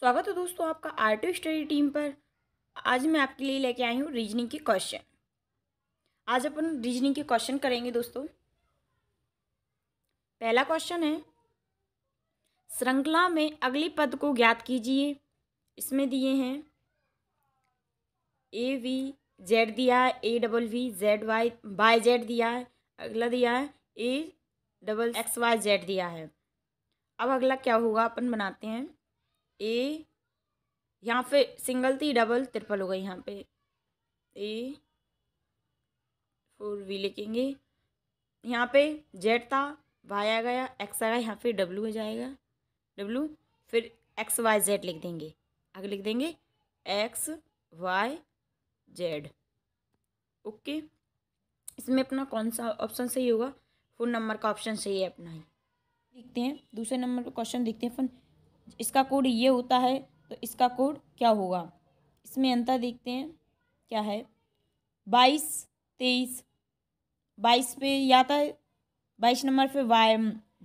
स्वागत है दोस्तों आपका आर स्टडी टीम पर आज मैं आपके लिए लेके आई हूँ रीजनिंग के क्वेश्चन आज अपन रीजनिंग के क्वेश्चन करेंगे दोस्तों पहला क्वेश्चन है श्रृंखला में अगले पद को ज्ञात कीजिए इसमें दिए हैं ए वी जेड दिया है A double V Z Y by Z दिया है अगला दिया है A double X Y Z दिया है अब अगला क्या होगा अपन बनाते हैं ए यहाँ पे सिंगल थी डबल ट्रिपल हो गई यहाँ पे ए फोर वी लिखेंगे यहाँ पे जेड था वाई आ गया एक्स आ गया यहाँ पे डब्लू हो जाएगा डब्लू फिर एक्स वाई जेड लिख देंगे आगे लिख देंगे एक्स वाई जेड ओके इसमें अपना कौन सा ऑप्शन सही होगा फोन नंबर का ऑप्शन सही है अपना ही देखते हैं दूसरे नंबर पर क्वेश्चन देखते हैं फोन इसका कोड ये होता है तो इसका कोड क्या होगा इसमें अंतर देखते हैं क्या है बाईस तेईस बाईस पे या आता है बाईस नंबर पे वाई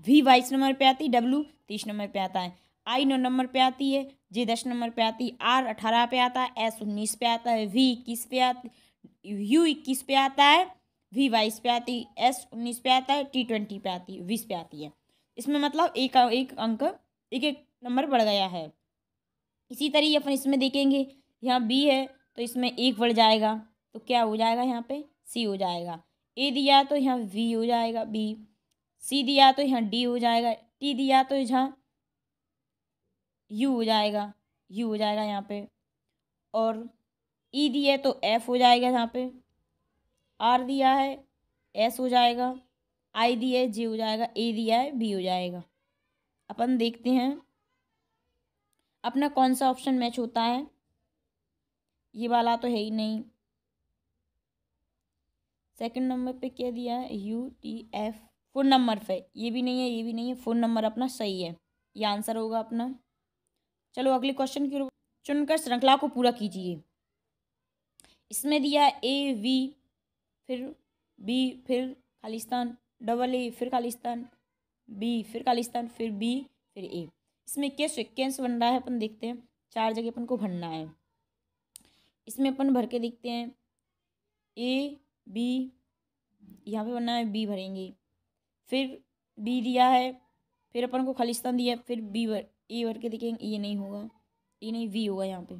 वी बाईस नंबर पे आती है डब्लू तीस नंबर पे आता है आई नौ नंबर पे आती है जे दस नंबर पे आती है आर अठारह पे आता है एस उन्नीस पे आता है वी इक्कीस पे आती यू इक्कीस पे आता है वी बाईस पे आती है एस उन्नीस पे आता है टी ट्वेंटी पे आती है बीस पे आती है इसमें मतलब एक एक अंक एक एक नंबर बढ़ गया है इसी तरह अपन इसमें देखेंगे यहाँ बी है तो इसमें एक बढ़ जाएगा तो क्या हो जाएगा यहाँ पे सी हो जाएगा ए दिया तो यहाँ वी हो जाएगा बी सी दिया तो यहाँ डी हो जाएगा टी दिया तो यहाँ यू हो जाएगा यू हो जाएगा यहाँ पे और ई e दिया तो एफ हो जाएगा यहाँ पे आर दिया है एस हो जाएगा आई दिया है जे हो जाएगा ए दिया है बी हो जाएगा अपन देखते हैं अपना कौन सा ऑप्शन मैच होता है ये वाला तो है ही नहीं सेकंड नंबर पे क्या दिया है U T F phone number पे ये भी नहीं है ये भी नहीं है फ़ोन नंबर अपना सही है ये आंसर होगा अपना चलो अगले क्वेश्चन की चुनकर श्रृंखला को पूरा कीजिए इसमें दिया ए वी फिर बी फिर खालिस्तान डबल ए फिर खालिस्तान बी फिर खालिस्तान फिर बी फिर ए इसमें क्या सिक्वेंस बन रहा है अपन देखते हैं चार जगह अपन को भरना है इसमें अपन भर के देखते हैं ए बी यहाँ पे बनना है बी भरेंगे फिर बी दिया है फिर अपन को खालिस्तान दिया है फिर बी भर ए भर के देखेंगे ये नहीं होगा ये नहीं वी होगा यहाँ पे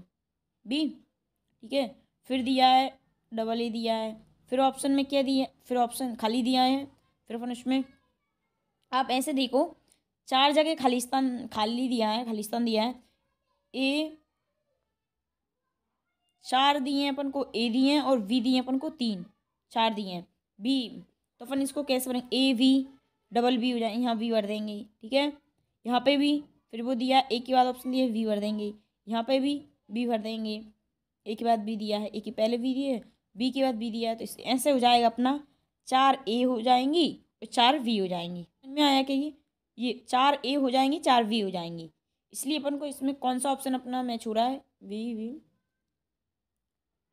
बी ठीक है फिर दिया है डबल ए दिया है फिर ऑप्शन में क्या दिया फिर ऑप्शन खाली दिया है फिर अपन उसमें आप ऐसे देखो चार जगह खालिस्तान खाली दिया है खालिस्तान दिया है ए चार दिए अपन को ए दिए और वी दिए अपन को तीन चार दिए हैं बी तो अपन इसको कैसे बनेंगे ए वी डबल बी हो जाए यहाँ वी भर देंगे ठीक है यहाँ पे भी फिर वो दिया ए के बाद ऑप्शन दिया वी भर देंगे यहाँ पे भी बी भर देंगे ए के बाद बी दिया है ए के पहले बी दिए बी के बाद बी दिया है तो इससे ऐसे हो जाएगा अपना चार ए हो जाएंगी और चार वी हो जाएंगी में आया कि ये चार ए हो जाएंगी चार वी हो जाएंगी इसलिए अपन को इसमें कौन सा ऑप्शन अपना मैच हो रहा है वी वी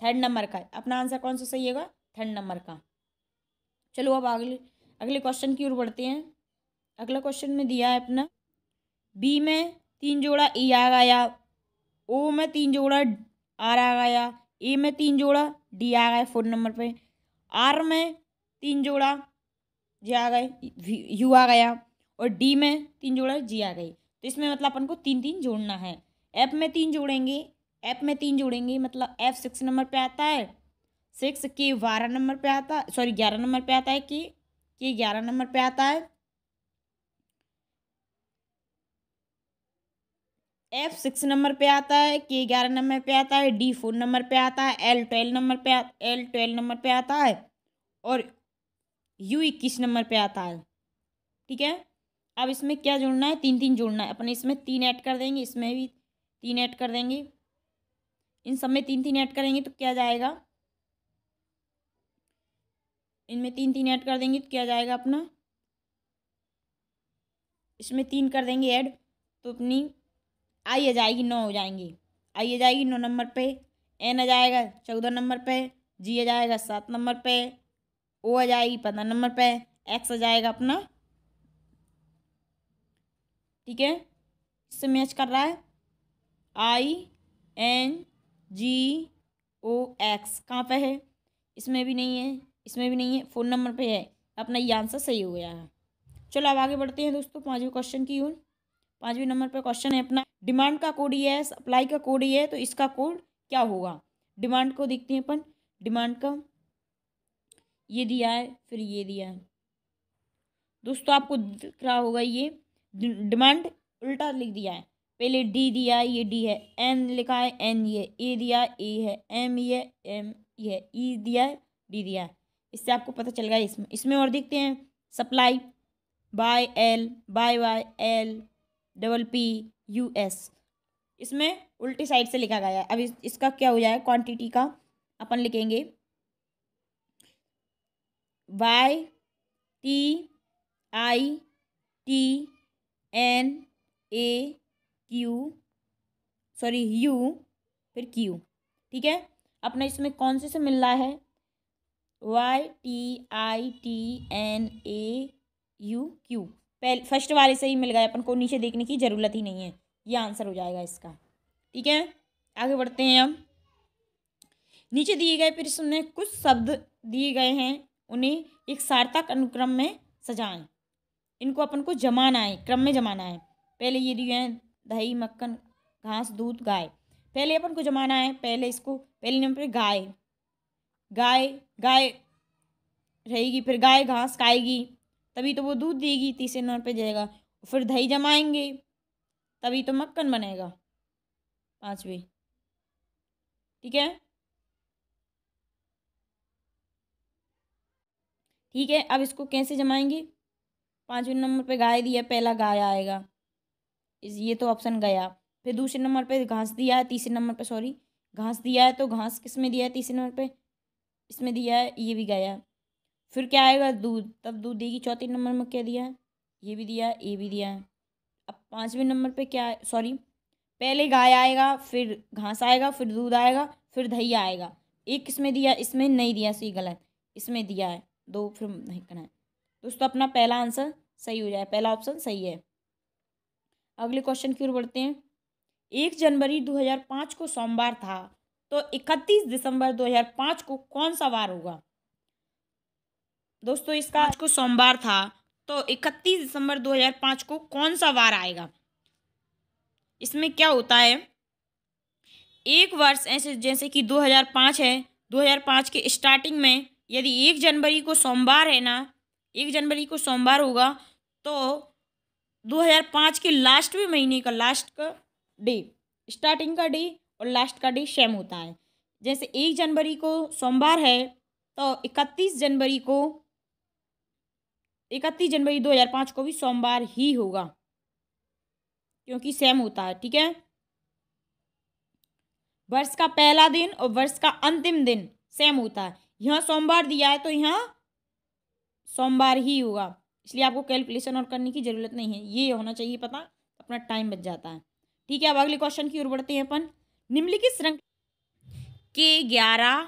थर्ड नंबर का है अपना आंसर कौन सा सही होगा थर्ड नंबर का चलो अब अगले अगले क्वेश्चन की ओर बढ़ते हैं अगला क्वेश्चन में दिया है अपना बी में तीन जोड़ा ई आ गया ओ में तीन जोड़ा आर आ गया ए में तीन जोड़ा डी आ गया फोर नंबर पे आर में तीन जोड़ा जे आ गए यू आ गया और डी में तीन जोड़ा जी आ गई तो इसमें मतलब अपन को तीन तीन जोड़ना है एफ में तीन जोड़ेंगे एफ में तीन जोड़ेंगे मतलब एफ सिक्स नंबर पे आता है सिक्स के बारह नंबर पे आता सॉरी ग्यारह नंबर पे आता है के के ग्यारह नंबर पे आता है एफ सिक्स नंबर पे आता है के ग्यारह नंबर पे आता है डी फोर नंबर पे आता है एल ट्वेल्व नंबर पे एल ट्वेल्व नंबर पे आता है और यू इक्कीस नंबर पे आता है ठीक है अब इसमें क्या जुड़ना है तीन तीन जुड़ना है अपन इसमें तीन ऐड कर देंगे इसमें भी तीन ऐड कर देंगे इन सब में तीन तीन ऐड करेंगे तो क्या जाएगा इनमें तीन तीन ऐड कर देंगे तो क्या जाएगा अपना इसमें तीन कर देंगे ऐड तो अपनी आई आ जाएगी नौ हो जाएंगी आई आ जाएगी नौ नंबर पे एन आ जाएगा चौदह नंबर पे जी आ जाएगा सात नंबर पे ओ आ जाएगी पंद्रह नंबर पे एक्स आ जाएगा अपना ठीक है इससे मैच कर रहा है I N G O x कहाँ पे है इसमें भी नहीं है इसमें भी नहीं है फ़ोन नंबर पे है अपना ये आंसर सही हो गया है चलो अब आगे बढ़ते हैं दोस्तों पाँचवें क्वेश्चन की ओर पाँचवें नंबर पर क्वेश्चन है अपना डिमांड का कोड ये है सप्लाई का कोड ये है तो इसका कोड क्या होगा डिमांड को देखते हैं अपन डिमांड का ये दिया है फिर ये दिया है दोस्तों आपको दिख रहा होगा ये डिमांड उल्टा लिख दिया है पहले डी दिया ये डी है एन लिखा है एन ये ए दिया ए है एम ये एम ये ई दिया है डी दिया है इससे आपको पता चल गया इसमें इसमें और देखते हैं supply by L by Y L double P U S इसमें उल्टी साइड से लिखा गया है अब इस, इसका क्या हो जाए क्वांटिटी का अपन लिखेंगे Y T I T N A Q sorry U फिर क्यू ठीक है अपना इसमें कौन से से मिल रहा है Y T I T N A U Q पहले फर्स्ट वाले से ही मिल गया अपन को नीचे देखने की ज़रूरत ही नहीं है ये आंसर हो जाएगा इसका ठीक है आगे बढ़ते हैं हम नीचे दिए गए प्रश्न में कुछ शब्द दिए गए हैं उन्हें एक सार्थक अनुक्रम में सजाएं इनको अपन को जमाना है क्रम में जमाना है पहले ये दिए हैं दही मक्खन घास दूध गाय पहले अपन को जमाना है पहले इसको पहले नंबर पर गाय गाय गाय रहेगी फिर गाय घास खाएगी तभी तो वो दूध देगी तीसरे नंबर पे जाएगा फिर दही जमाएंगे तभी तो मक्खन बनेगा पाँचवें ठीक है ठीक है अब इसको कैसे जमाएंगे पाँचवें नंबर पे गाय दिया पहला गाय आएगा इस ये तो ऑप्शन गया फिर दूसरे नंबर पे घास दिया है तीसरे नंबर पे सॉरी घास दिया है तो घास किस में दिया है तीसरे नंबर पे इसमें दिया है ये भी गया है फिर क्या आएगा दूध तब दूध देगी चौथे नंबर में क्या दिया है ये भी दिया है ये भी दिया है अब पाँचवें नंबर पर क्या सॉरी पहले गाय आएगा फिर घास आएगा फिर दूध आएगा फिर दही आएगा एक किस में दिया इसमें नहीं दिया सही गलत इसमें दिया है दो फिर नहीं करना है दोस्तों अपना पहला आंसर सही हो जाए पहला ऑप्शन सही है अगले क्वेश्चन की ओर बढ़ते हैं एक जनवरी 2005 को सोमवार था तो 31 दिसंबर 2005 को कौन सा वार होगा दोस्तों इसका आज को सोमवार था तो 31 दिसंबर 2005 को कौन सा वार आएगा इसमें क्या होता है एक वर्ष ऐसे जैसे कि 2005 है 2005 के स्टार्टिंग में यदि एक जनवरी को सोमवार है ना एक जनवरी को सोमवार होगा तो 2005 के भी महीने का लास्ट का डे स्टार्टिंग का डे और लास्ट का डे सेम होता है जैसे एक जनवरी को सोमवार है तो इकतीस जनवरी को इकतीस जनवरी 2005 को भी सोमवार ही होगा क्योंकि सेम होता है ठीक है वर्ष का पहला दिन और वर्ष का अंतिम दिन सेम होता है यहाँ सोमवार दिया है तो यहाँ सोमवार ही होगा इसलिए आपको कैलकुलेशन और करने की ज़रूरत नहीं है ये होना चाहिए पता अपना टाइम बच जाता है ठीक है अब अगले क्वेश्चन की ओर बढ़ते हैं अपन निम्नलिखित श्रृंखला के ग्यारह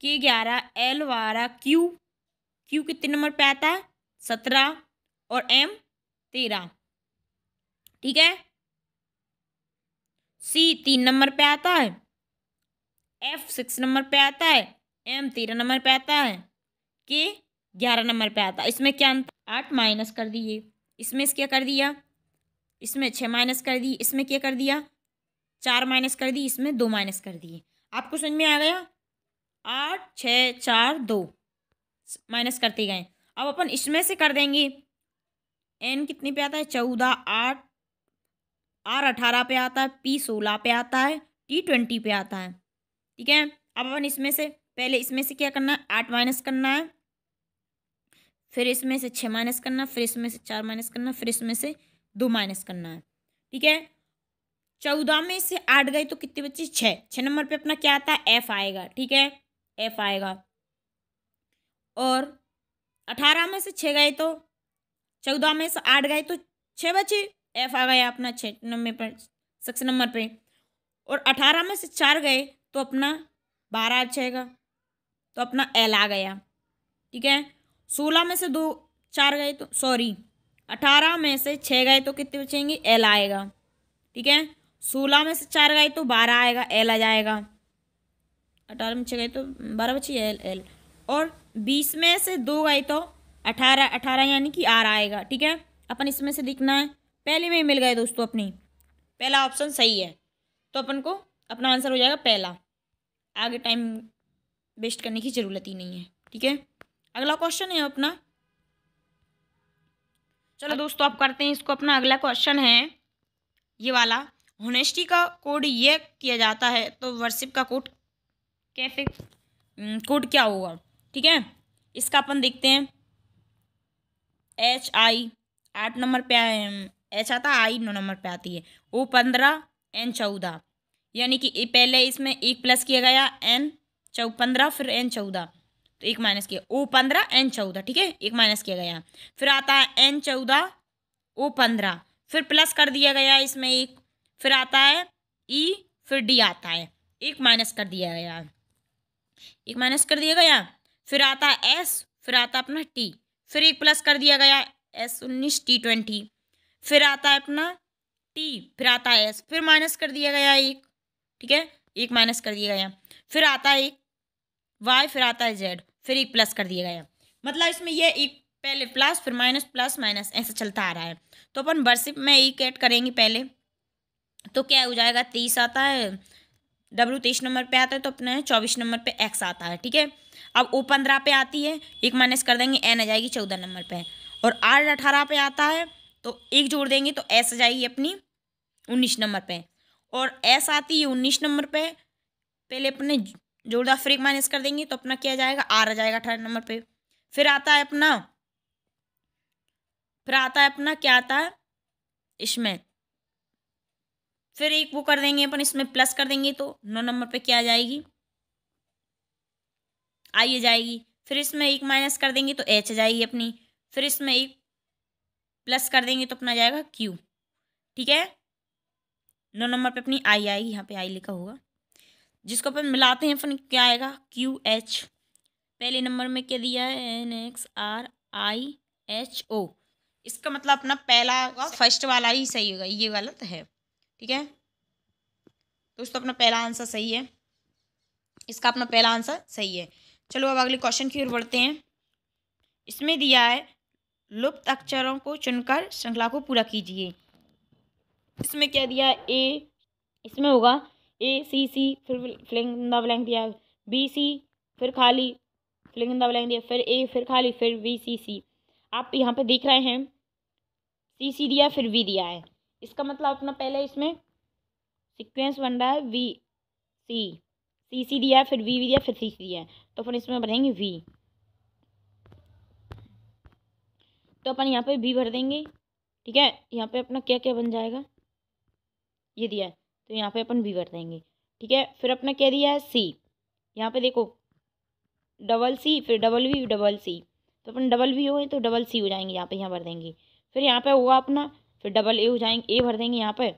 के ग्यारह एल बारह क्यू क्यू कितने नंबर पे आता है सत्रह और एम तेरह ठीक है सी तीन नंबर पे आता है एफ सिक्स नंबर पे आता है एम तेरह नंबर पे आता है के ग्यारह नंबर पे आता इसमें क्या अंतर आठ माइनस कर दिए इसमें क्या कर दिया इसमें छः माइनस कर दी इसमें क्या कर दिया चार माइनस कर दी इसमें दो माइनस कर दिए आपको समझ में आ गया आठ छः चार दो माइनस करते गए अब अपन इसमें से कर देंगे एन कितने पे आता है चौदह आठ आर अठारह पे आता है पी सोलह पे आता है टी ट्वेंटी पे आता है ठीक है अब अपन इसमें से पहले इसमें से क्या करना है आठ माइनस करना है फिर इसमें से छः माइनस करना फिर इसमें से चार माइनस करना फिर इसमें से दो माइनस करना है ठीक है चौदह में से आठ गए तो कितने बच्चे छः छः नंबर पे अपना क्या आता है एफ आएगा ठीक है एफ आएगा और अठारह में से छः गए तो चौदह में से आठ गए तो छः बचे एफ आ गया अपना छः नंबर पर सिक्स नंबर पे और अठारह में से चार गए तो अपना बारह आ जाएगा तो अपना एल आ गया ठीक है सोलह में से दो चार गए तो सॉरी अठारह में से छः गए तो कितने बचेंगे एल आएगा ठीक है सोलह में से चार गए तो बारह आएगा एल आ जाएगा अठारह में छः गए तो बारह बची एल एल और बीस में से दो गए तो अठारह अठारह यानी कि आर आएगा ठीक है अपन इसमें से दिखना है पहले में ही मिल गए दोस्तों अपनी पहला ऑप्शन सही है तो अपन को अपना आंसर हो जाएगा पहला आगे टाइम वेस्ट करने की ज़रूरत ही नहीं है ठीक है अगला क्वेश्चन है अपना चलो दोस्तों आप करते हैं इसको अपना अगला क्वेश्चन है ये वाला होनेस्टी का कोड ये किया जाता है तो वर्शिप का कोड कैसे कोड क्या होगा ठीक है इसका अपन देखते हैं एच आई आठ नंबर पे एच आता आई नौ नंबर पे आती है ओ पंद्रह एन चौदह यानी कि पहले इसमें एक प्लस किया गया एन चौ पंद्रह फिर एन चौदह तो एक माइनस किया ओ पंद्रह एन चौदह ठीक है एक माइनस किया गया फिर आता है एन चौदह ओ पंद्रह फिर प्लस कर दिया गया इसमें एक फिर आता है ई फिर डी आता है एक माइनस कर दिया गया एक माइनस कर दिया गया फिर आता है एस फिर आता है अपना टी फिर एक प्लस कर दिया गया एस उन्नीस टी ट्वेंटी फिर आता है अपना टी फिर आता है एस फिर माइनस कर दिया गया एक ठीक है एक माइनस कर दिया गया फिर आता है एक वाई फिर आता है जेड फिर एक प्लस कर दिया गया मतलब इसमें यह एक पहले प्लस फिर माइनस प्लस माइनस ऐसा चलता आ रहा है तो अपन वर्सिप में एक ऐड करेंगे पहले तो क्या हो जाएगा तीस आता है डब्लू तेईस नंबर पे आता है तो अपने चौबीस नंबर पे एक्स आता है ठीक है अब ओ पंद्रह पे आती है एक माइनस कर देंगे एन आ जाएगी चौदह नंबर पे और आर अठारह पे आता है तो एक जोड़ देंगे तो एस आ जाएगी अपनी उन्नीस नंबर पे और एस आती है उन्नीस नंबर पे पहले अपने जोड़ अफ्रीक माइनस कर देंगे तो अपना क्या जाएगा आर आ जाएगा अठारह नंबर पे फिर आता है अपना फिर आता है अपना क्या आता है इसमें फिर एक वो कर देंगे अपन इसमें प्लस कर देंगे तो नौ नंबर पे क्या आ जाएगी आ जाएगी फिर इसमें एक माइनस कर देंगे तो एच जाएगी अपनी फिर इसमें एक प्लस कर देंगे तो अपना जाएगा क्यू ठीक है नौ नंबर पे अपनी आई आएगी यहाँ पे आई लिखा होगा जिसको अपन मिलाते हैं फिर क्या आएगा क्यू एच पहले नंबर में क्या दिया है N X R I H O इसका मतलब अपना पहला होगा फर्स्ट वाला ही सही होगा ये गलत तो है ठीक है दोस्तों अपना पहला आंसर सही है इसका अपना पहला आंसर सही है चलो अब अगले क्वेश्चन की ओर बढ़ते हैं इसमें दिया है लुप्त अक्षरों को चुनकर श्रृंखला को पूरा कीजिए इसमें क्या दिया ए इसमें होगा ए सी सी फिर फ्लिंग द ब्लैंक दिया बी सी फिर खाली फ्लिंग द ब्लैंक दिया फिर ए फिर खाली फिर वी सी सी आप यहाँ पे देख रहे हैं सी सी दिया फिर वी दिया है इसका मतलब अपना पहले इसमें सिक्वेंस बन रहा है वी सी सी सी दिया फिर वी वी दिया फिर सी सी दिया तो अपन इसमें भरेंगे वी तो अपन यहाँ पे भी भर देंगे ठीक है यहाँ पे अपना क्या क्या बन जाएगा ये दिया है तो यहाँ पे अपन वी कर देंगे ठीक है फिर अपना कह दिया है सी यहाँ पे देखो डबल सी फिर डबल वी डबल सी तो अपन डबल वी हो गए तो डबल सी हो जाएंगे यहाँ पे यहाँ भर देंगे फिर यहाँ पे होगा अपना फिर डबल ए हो जाएंगे ए भर देंगे यहाँ पर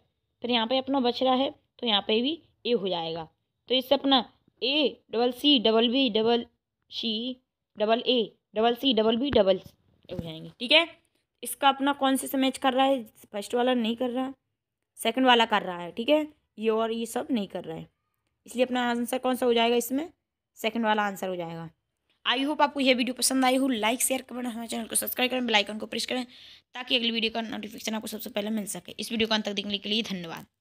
फिर यहाँ पर अपना बच रहा है तो यहाँ पर भी ए हो जाएगा तो इससे अपना A double C double B double C double A double C double B double हो जाएंगे ठीक है इसका अपना कौन से समेज कर रहा है फर्स्ट वाला नहीं कर रहा सेकंड वाला कर रहा है ठीक है ये और ये सब नहीं कर रहे है इसलिए अपना आंसर कौन सा हो जाएगा इसमें सेकंड वाला आंसर हो जाएगा आई होप आपको यह वीडियो पसंद आई हो लाइक शेयर करें हमारे चैनल को सब्सक्राइब करें बेल आइकन को प्रेस करें ताकि अगली वीडियो का नोटिफिकेशन आपको सबसे पहले मिल सके इस वीडियो को अंत तक देखने के लिए धन्यवाद